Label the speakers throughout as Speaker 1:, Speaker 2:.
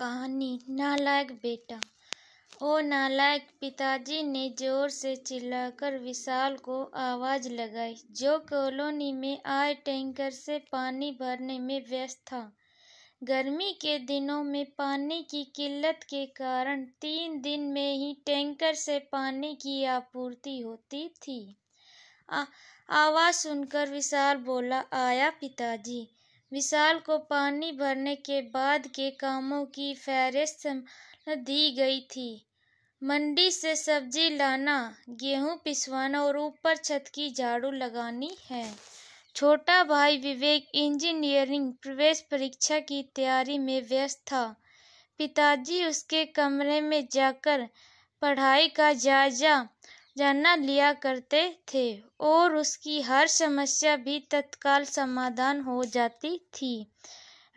Speaker 1: कहानी नालायक बेटा ओ नालायक पिताजी ने जोर से चिल्लाकर विशाल को आवाज लगाई जो कॉलोनी में आए टैंकर से पानी भरने में व्यस्त था गर्मी के दिनों में पानी की किल्लत के कारण तीन दिन में ही टैंकर से पानी की आपूर्ति होती थी आ, आवाज सुनकर विशाल बोला आया पिताजी विशाल को पानी भरने के बाद के कामों की फहरिस्त दी गई थी मंडी से सब्जी लाना गेहूं पिसवाना और ऊपर छत की झाड़ू लगानी है छोटा भाई विवेक इंजीनियरिंग प्रवेश परीक्षा की तैयारी में व्यस्त था पिताजी उसके कमरे में जाकर पढ़ाई का जायजा जाना लिया करते थे और उसकी हर समस्या भी तत्काल समाधान हो जाती थी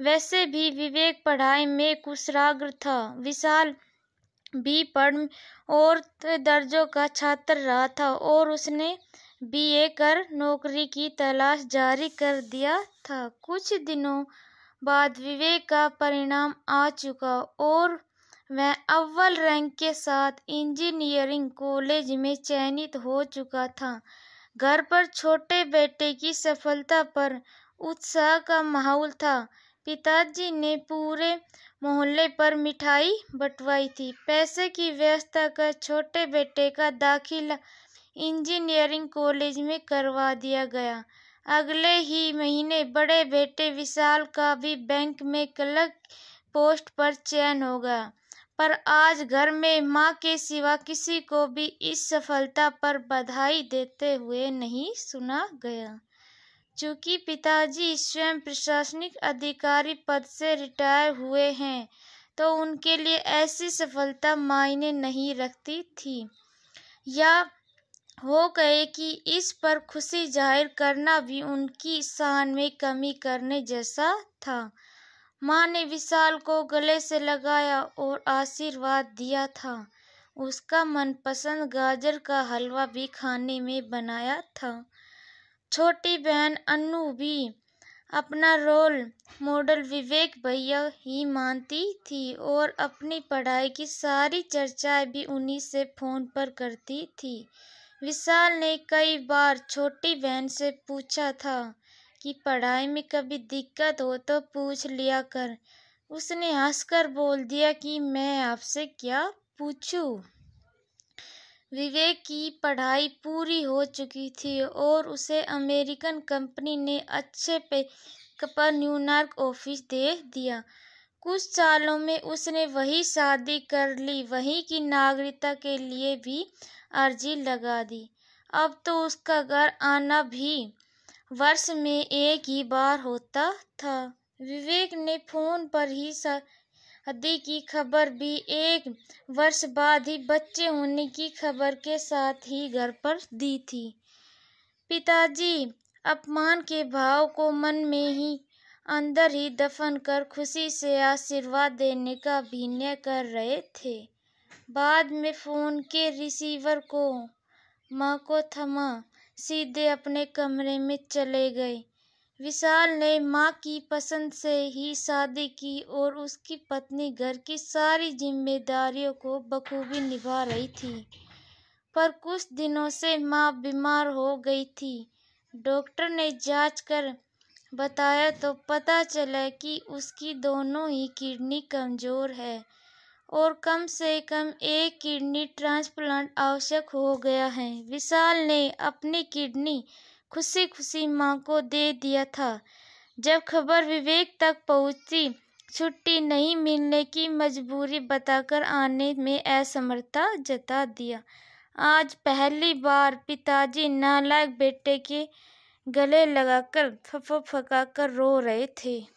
Speaker 1: वैसे भी विवेक पढ़ाई में कुशराग्र था विशाल भी पढ़ और दर्जों का छात्र रहा था और उसने बी ए कर नौकरी की तलाश जारी कर दिया था कुछ दिनों बाद विवेक का परिणाम आ चुका और मैं अव्वल रैंक के साथ इंजीनियरिंग कॉलेज में चयनित हो चुका था घर पर छोटे बेटे की सफलता पर उत्साह का माहौल था पिताजी ने पूरे मोहल्ले पर मिठाई बंटवाई थी पैसे की व्यवस्था कर छोटे बेटे का दाखिला इंजीनियरिंग कॉलेज में करवा दिया गया अगले ही महीने बड़े बेटे विशाल का भी बैंक में क्लर्क पोस्ट पर चयन हो गया पर आज घर में माँ के सिवा किसी को भी इस सफलता पर बधाई देते हुए नहीं सुना गया चूँकि पिताजी स्वयं प्रशासनिक अधिकारी पद से रिटायर हुए हैं तो उनके लिए ऐसी सफलता मायने नहीं रखती थी या हो गए कि इस पर खुशी जाहिर करना भी उनकी शान में कमी करने जैसा था माँ ने विशाल को गले से लगाया और आशीर्वाद दिया था उसका मनपसंद गाजर का हलवा भी खाने में बनाया था छोटी बहन अनु भी अपना रोल मॉडल विवेक भैया ही मानती थी और अपनी पढ़ाई की सारी चर्चाएं भी उन्हीं से फ़ोन पर करती थी विशाल ने कई बार छोटी बहन से पूछा था कि पढ़ाई में कभी दिक्कत हो तो पूछ लिया कर उसने हंसकर बोल दिया कि मैं आपसे क्या पूछूं विवेक की पढ़ाई पूरी हो चुकी थी और उसे अमेरिकन कंपनी ने अच्छे पे पर न्यूयॉर्क ऑफिस दे दिया कुछ सालों में उसने वही शादी कर ली वहीं की नागरिकता के लिए भी अर्जी लगा दी अब तो उसका घर आना भी वर्ष में एक ही बार होता था विवेक ने फोन पर ही शादी की खबर भी एक वर्ष बाद ही बच्चे होने की खबर के साथ ही घर पर दी थी पिताजी अपमान के भाव को मन में ही अंदर ही दफन कर खुशी से आशीर्वाद देने का अभिनय कर रहे थे बाद में फोन के रिसीवर को माँ को थमा सीधे अपने कमरे में चले गए विशाल ने माँ की पसंद से ही शादी की और उसकी पत्नी घर की सारी जिम्मेदारियों को बखूबी निभा रही थी पर कुछ दिनों से माँ बीमार हो गई थी डॉक्टर ने जांच कर बताया तो पता चला कि उसकी दोनों ही किडनी कमज़ोर है और कम से कम एक किडनी ट्रांसप्लांट आवश्यक हो गया है विशाल ने अपनी किडनी खुशी खुशी माँ को दे दिया था जब खबर विवेक तक पहुँची छुट्टी नहीं मिलने की मजबूरी बताकर आने में असमर्थता जता दिया आज पहली बार पिताजी नालायक बेटे के गले लगाकर कर रो रहे थे